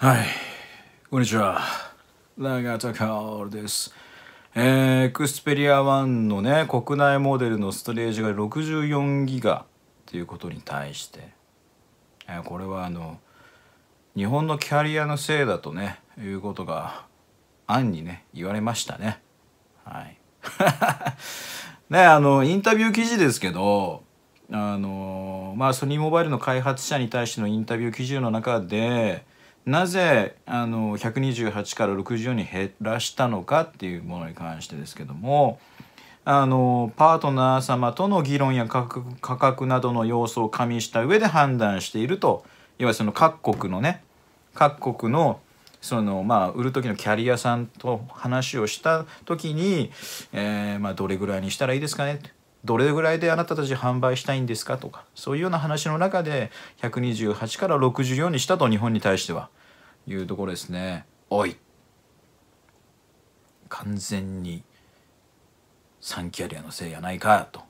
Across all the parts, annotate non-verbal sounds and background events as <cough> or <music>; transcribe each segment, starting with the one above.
はい、こんにちは。田です。えー、エクスペリア1のね、国内モデルのストレージが64ギガっていうことに対して、えー、これはあの、日本のキャリアのせいだとね、いうことが、暗にね、言われましたね。はい。<laughs> ね、あの、インタビュー記事ですけど、あの、まあ、ソニーモバイルの開発者に対してのインタビュー記事の中で、なぜあの128から64に減らしたのかっていうものに関してですけどもあのパートナー様との議論や価格価格などの要素を加味した上で判断しているといわゆるその各国のね各国のそのまあ売る時のキャリアさんと話をした時に、えー、まあ、どれぐらいにしたらいいですかねどれぐらいであなたたち販売したいんですかとかそういうような話の中で128から64にしたと日本に対してはいうところですねおい完全にサンキャリアのせいやないかと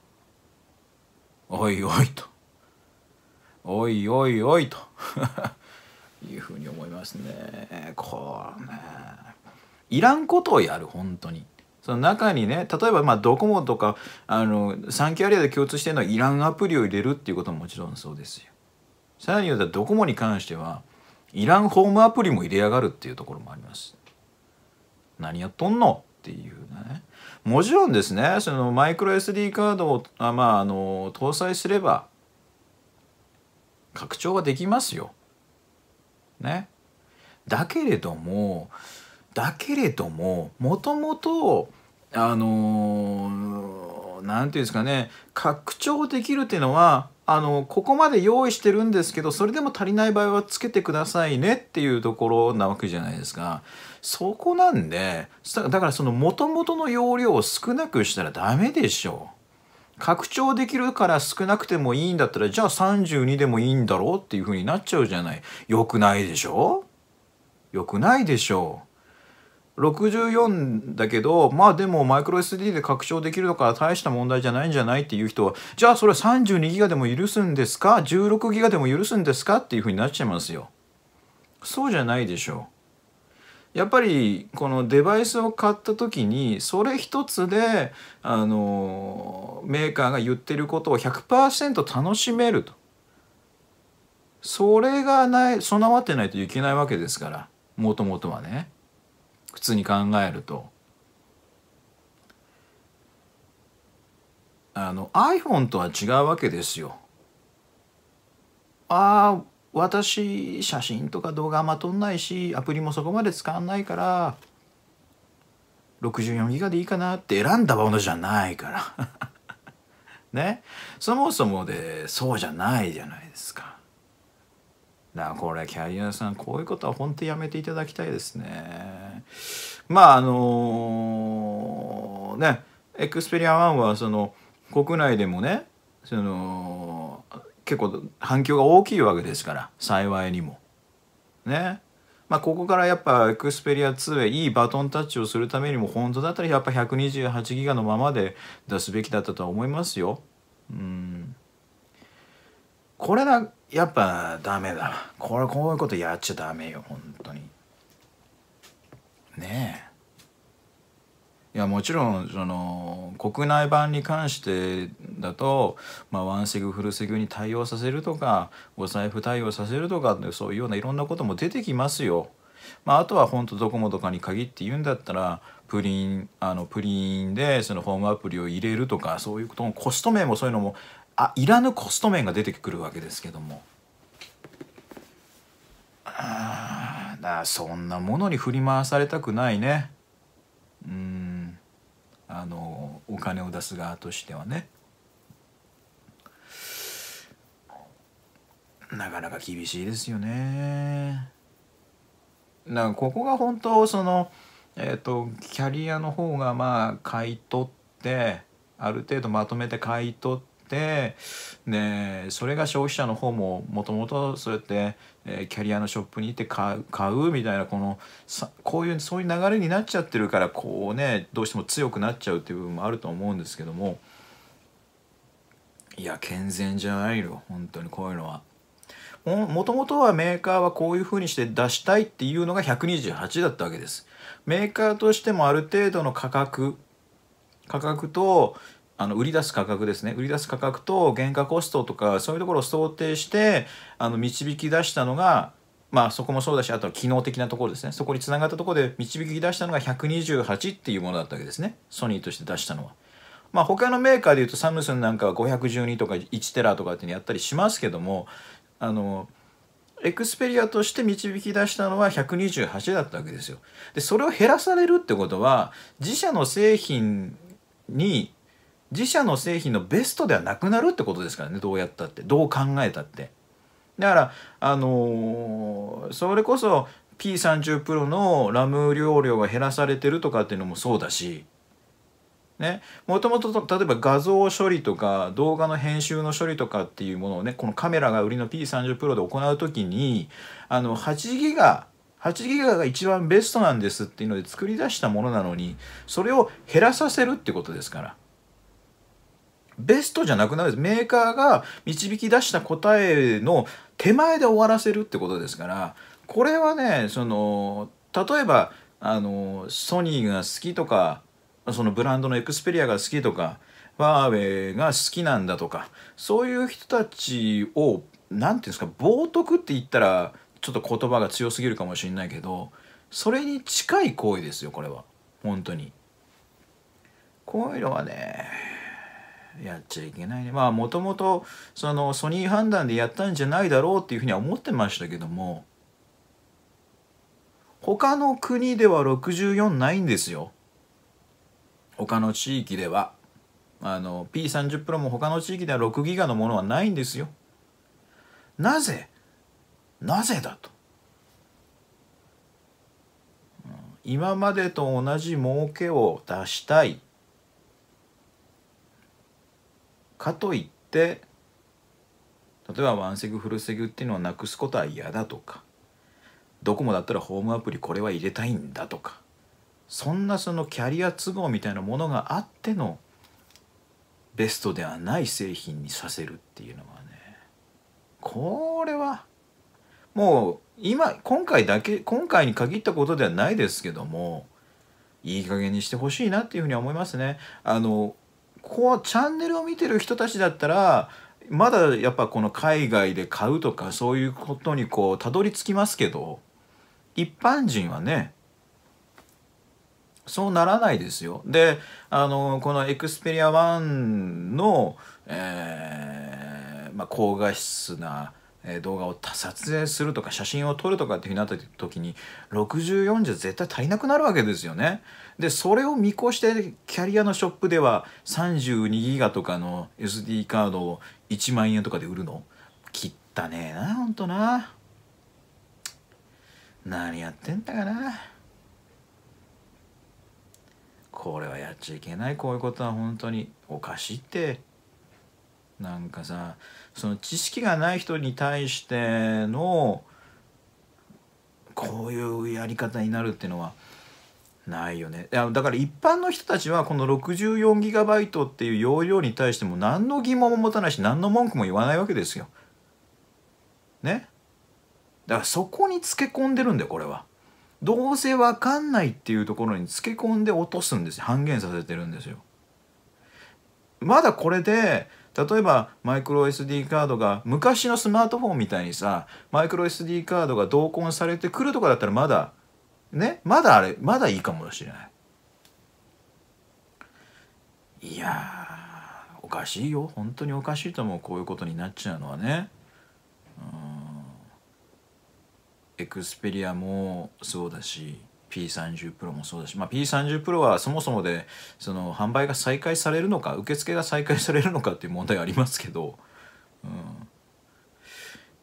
おいおいとおいおいおいと <laughs> いうふうに思いますねこうねいらんことをやる本当にその中にね例えばまあドコモとかあのサンキャリアで共通してるのはいらんアプリを入れるっていうことももちろんそうですよさらに言うとドコモに関してはイランホームアプリも入れやがるっていうところもあります。何やっとんのっていうね。もちろんですね、そのマイクロ SD カードをあ、まあ、あの搭載すれば拡張ができますよ。ね。だけれども、だけれども、もともと、あのー、なんていうんですかね、拡張できるっていうのは、あのここまで用意してるんですけどそれでも足りない場合はつけてくださいねっていうところなわけじゃないですかそこなんでだからその元々の容量を少なくしたらダメでしょ拡張できるから少なくてもいいんだったらじゃあ32でもいいんだろうっていうふうになっちゃうじゃない良くないでしょ良くないでしょう64だけどまあでもマイクロ SD で拡張できるのから大した問題じゃないんじゃないっていう人はじゃあそれ32ギガでも許すんですか16ギガでも許すんですかっていうふうになっちゃいますよ。そうじゃないでしょう。やっぱりこのデバイスを買った時にそれ一つであのメーカーが言ってることを100%楽しめると。それがない備わってないといけないわけですからもともとはね。普通に考えるとあの iPhone とは違うわけですよああ私写真とか動画あんま撮んないしアプリもそこまで使わないから64ギガでいいかなって選んだものじゃないから <laughs> ねそもそもでそうじゃないじゃないですかなこれキャリアさんこういうことは本当やめていただきたいですねまああのー、ねエクスペリア1はその国内でもねその結構反響が大きいわけですから幸いにもねまあ、ここからやっぱエクスペリア2へいいバトンタッチをするためにも本当だったらやっぱ128ギガのままで出すべきだったとは思いますよ。うんこれだやっぱダメだこれこういうことやっちゃダメよ本当にねえいやもちろんその国内版に関してだと、まあ、ワンセグフルセグに対応させるとかお財布対応させるとかそういうようないろんなことも出てきますよ。まあ、あとは本当ドコモとかに限って言うんだったらプリンあのプリンでそのホームアプリを入れるとかそういうこともコスト面もそういうのもあいらぬコスト面が出てくるわけですけどもあそんなものに振り回されたくないねうんあのお金を出す側としてはねなかなか厳しいですよねなここが本当そのえっ、ー、とキャリアの方がまあ買い取ってある程度まとめて買い取ってってでそれが消費者の方ももともとそうやって、えキャリアのショップに行って買う買うみたいなこのさこういうそういう流れになっちゃってるからこうねどうしても強くなっちゃうっていう部分もあると思うんですけどもいや健全じゃないよ本当にこういうのは。もともとはメーカーはこういうふうにして出したいっていうのが128だったわけです。メーカーとしてもある程度の価格価格と、あの売り出す価格ですね売り出す価格と原価コストとかそういうところを想定してあの導き出したのがまあそこもそうだしあとは機能的なところですねそこにつながったところで導き出したのが128っていうものだったわけですねソニーとして出したのは。まあ他のメーカーでいうとサムスンなんかは512とか1テラとかってやったりしますけどもあのエクスペリアとして導き出したのは128だったわけですよ。でそれを減らされるってことは自社の製品に自社の製品のベストではなくなるってことですからねどうやったってどう考えたってだからあのー、それこそ P30 プロのラム容量が減らされてるとかっていうのもそうだしね、もともと例えば画像処理とか動画の編集の処理とかっていうものをねこのカメラが売りの P30 プロで行う時にあの8ギガ8ギガが一番ベストなんですっていうので作り出したものなのにそれを減らさせるってことですから。ベストじゃなくなるんですメーカーが導き出した答えの手前で終わらせるってことですからこれはねその例えばあのソニーが好きとかそのブランドのエクスペリアが好きとかファーウェイが好きなんだとかそういう人たちを何て言うんですか冒涜って言ったらちょっと言葉が強すぎるかもしれないけどそれに近い行為ですよこれは本当にこういうのはねやっちゃいけないねまあもともとそのソニー判断でやったんじゃないだろうっていうふうには思ってましたけども他の国では64ないんですよ他の地域ではあの P30 プロも他の地域では6ギガのものはないんですよなぜなぜだと今までと同じ儲けを出したいかといって例えばワンセグフルセグっていうのをなくすことは嫌だとかドコモだったらホームアプリこれは入れたいんだとかそんなそのキャリア都合みたいなものがあってのベストではない製品にさせるっていうのはねこれはもう今今回だけ今回に限ったことではないですけどもいい加減にしてほしいなっていうふうに思いますね。あのこうチャンネルを見てる人たちだったらまだやっぱこの海外で買うとかそういうことにこうたどり着きますけど一般人はねそうならないですよ。であのこのエクスペリア1の、えーまあ、高画質なえ動画を撮影するとか写真を撮るとかっていうふうになった時に6 4じゃ絶対足りなくなるわけですよね。でそれを見越してキャリアのショップでは32ギガとかの SD カードを1万円とかで売るのきったねえなほんとな。何やってんだかな。これはやっちゃいけないこういうことは本当におかしいって。なんかさその知識がない人に対してのこういうやり方になるっていうのはないよねだから一般の人たちはこの 64GB っていう容量に対しても何の疑問も持たないし何の文句も言わないわけですよ。ねだからそこにつけ込んでるんだよこれは。どうせわかんないっていうところにつけ込んで落とすんです半減させてるんですよ。まだこれで例えばマイクロ SD カードが昔のスマートフォンみたいにさマイクロ SD カードが同梱されてくるとかだったらまだねまだあれまだいいかもしれないいやおかしいよ本当におかしいと思うこういうことになっちゃうのはねうんエクスペリアもそうだし P30 Pro もそうだし、まあ、P30 Pro はそもそもでその販売が再開されるのか受付が再開されるのかっていう問題ありますけど、うん、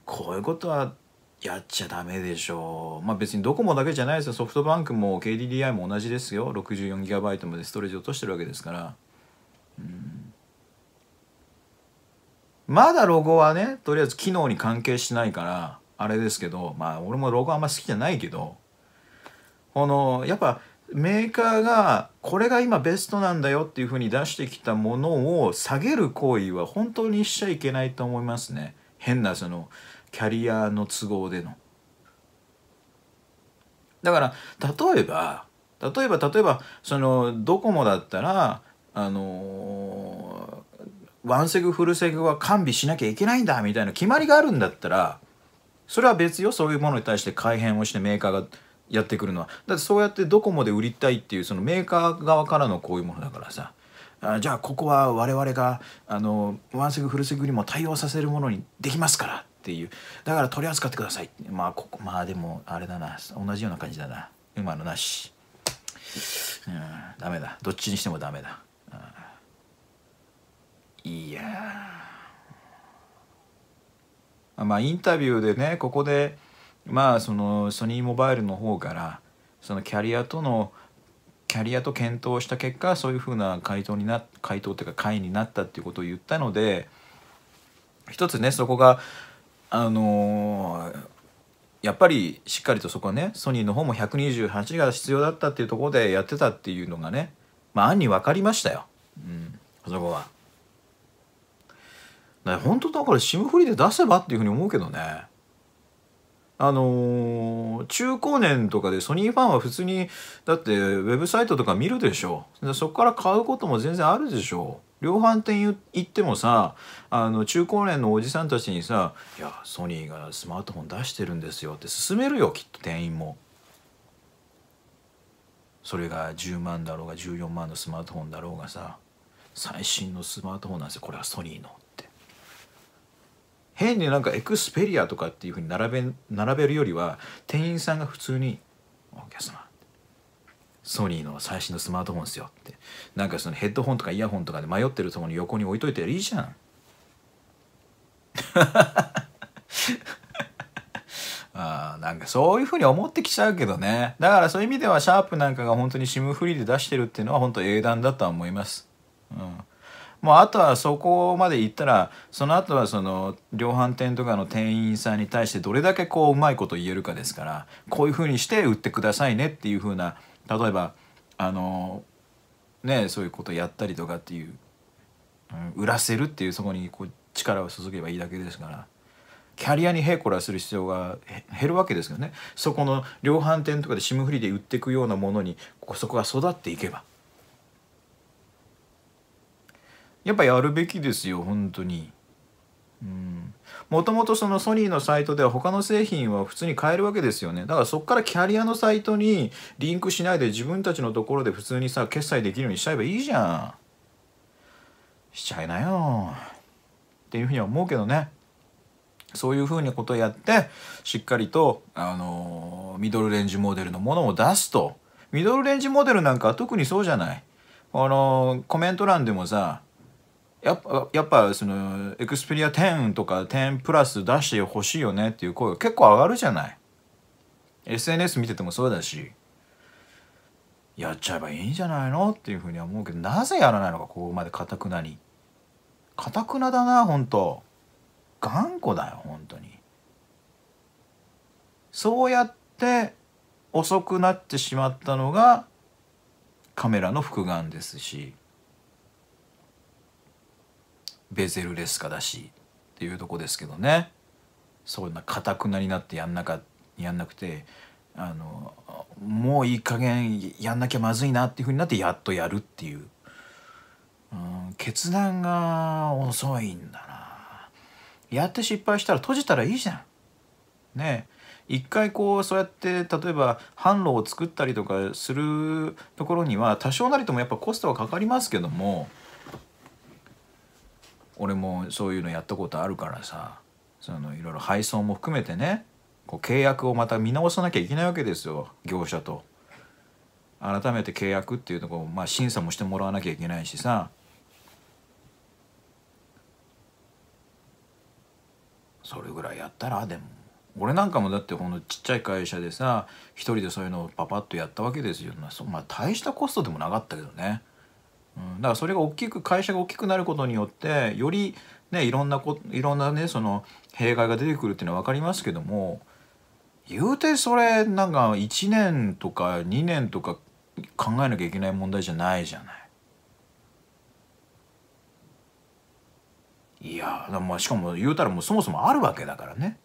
こういうことはやっちゃダメでしょうまあ別にドコモだけじゃないですよソフトバンクも KDDI も同じですよ 64GB までストレージ落としてるわけですから、うん、まだロゴはねとりあえず機能に関係しないからあれですけどまあ俺もロゴあんま好きじゃないけどこのやっぱメーカーがこれが今ベストなんだよっていうふうに出してきたものを下げる行為は本当にしちゃいけないと思いますね変なそのキャリアの都合での。だから例えば例えば例えばそのドコモだったらあのワンセグフルセグは完備しなきゃいけないんだみたいな決まりがあるんだったらそれは別よそういうものに対して改変をしてメーカーがやってくるのはだってそうやってドコモで売りたいっていうそのメーカー側からのこういうものだからさあじゃあここは我々があのワンセグフルセグにも対応させるものにできますからっていうだから取り扱ってくださいまあここまあでもあれだな同じような感じだな今のなしうんダメだどっちにしてもダメだ、うん、いやまあインタビューでねここでまあそのソニーモバイルの方からそのキャリアとのキャリアと検討した結果そういうふうな回答にな回答というか会になったっていうことを言ったので一つねそこがあのー、やっぱりしっかりとそこはねソニーの方も128が必要だったっていうところでやってたっていうのがねまあ案に分かりましたよ、うん、そこは。本当だから SIM フリーで出せばっていうふうに思うけどね。あのー、中高年とかでソニーファンは普通にだってウェブサイトとか見るでしょでそこから買うことも全然あるでしょ量販店行ってもさあの中高年のおじさんたちにさ「いやソニーがスマートフォン出してるんですよ」って勧めるよきっと店員も。それが10万だろうが14万のスマートフォンだろうがさ最新のスマートフォンなんですよこれはソニーの変になんかエクスペリアとかっていうふうに並べ並べるよりは店員さんが普通に「お客様ソニーの最新のスマートフォンですよ」ってなんかそのヘッドホンとかイヤホンとかで迷ってるところに横に置いといていいじゃん。<laughs> あなんかそういうふうに思ってきちゃうけどねだからそういう意味ではシャープなんかが本当にシムフリーで出してるっていうのは本当英断だとは思います。うんもうあとはそこまで行ったらその後はその量販店とかの店員さんに対してどれだけこううまいこと言えるかですからこういうふうにして売ってくださいねっていうふうな例えばあのねそういうことやったりとかっていう、うん、売らせるっていうそこにこう力を注げばいいだけですから。キャリアにヘイコラする必要が減るわけですよねそこの量販店とかでシムフリーで売っていくようなものにそこが育っていけばやっぱやるべきですよ本当に。もともとそのソニーのサイトでは他の製品は普通に買えるわけですよねだからそっからキャリアのサイトにリンクしないで自分たちのところで普通にさ決済できるようにしちゃえばいいじゃんしちゃいなよっていうふうには思うけどねそういうふうなことをやってしっかりと、あのー、ミドルレンジモデルのものを出すとミドルレンジモデルなんかは特にそうじゃないあのー、コメント欄でもさやっぱやっぱそのエクスペリア10とか10プラス出してほしいよねっていう声が結構上がるじゃない SNS 見ててもそうだしやっちゃえばいいんじゃないのっていうふうには思うけどなぜやらないのかここまでかたくなにかたくなだなほんと頑固だよほんとにそうやって遅くなってしまったのがカメラの復眼ですしベゼルレスカだしっていうとこですけどねそんなかたくなになってやんなかやんなくてあのもういい加減やんなきゃまずいなっていうふうになってやっとやるっていう、うん、決断が遅いんだなやって失敗したら閉じたらいいじゃんね一回こうそうやって例えば販路を作ったりとかするところには多少なりともやっぱコストはかかりますけども俺もそういうのやったことあるからさそのいろいろ配送も含めてねこう契約をまた見直さなきゃいけないわけですよ業者と。改めて契約っていうところまあ審査もしてもらわなきゃいけないしさそれぐらいやったらでも俺なんかもだってほんのちっちゃい会社でさ一人でそういうのをパパッとやったわけですよ、まあ、大したコストでもなかったけどね。うん、だからそれが大きく会社が大きくなることによってより、ね、いろんなこいろんなねその弊害が出てくるっていうのは分かりますけども言うてそれなんか1年とか2年とか考えなきゃいけない問題じゃないじゃない。いやまあしかも言うたらもうそもそもあるわけだからね。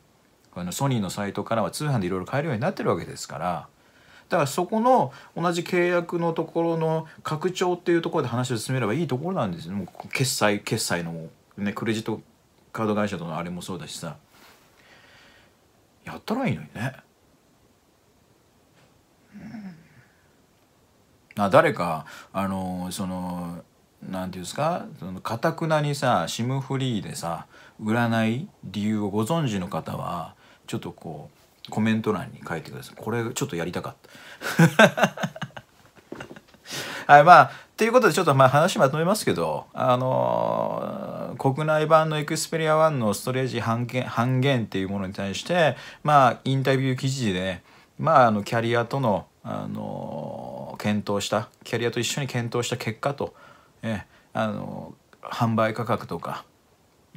あのソニーのサイトからは通販でいろいろ買えるようになってるわけですから。だからそこの同じ契約のところの拡張っていうところで話を進めればいいところなんですよ決済決済のねクレジットカード会社とのあれもそうだしさやったらいいのにね。あ誰かあのその何て言うんですかかたくなにさ SIM フリーでさ売らない理由をご存知の方はちょっとこうコメント欄に書いてくださいこれちょっとやりたかった <laughs> はいまあということでちょっとまあ話まとめますけどあのー、国内版のエクスペリア1のストレージ半減半減っていうものに対してまあインタビュー記事で、ね、まああのキャリアとのあのー、検討したキャリアと一緒に検討した結果と、えあのー、販売価格とか、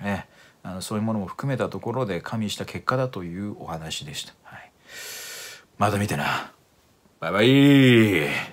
えあのそういうものも含めたところで加味した結果だというお話でした。はい、また見てな。バイバイ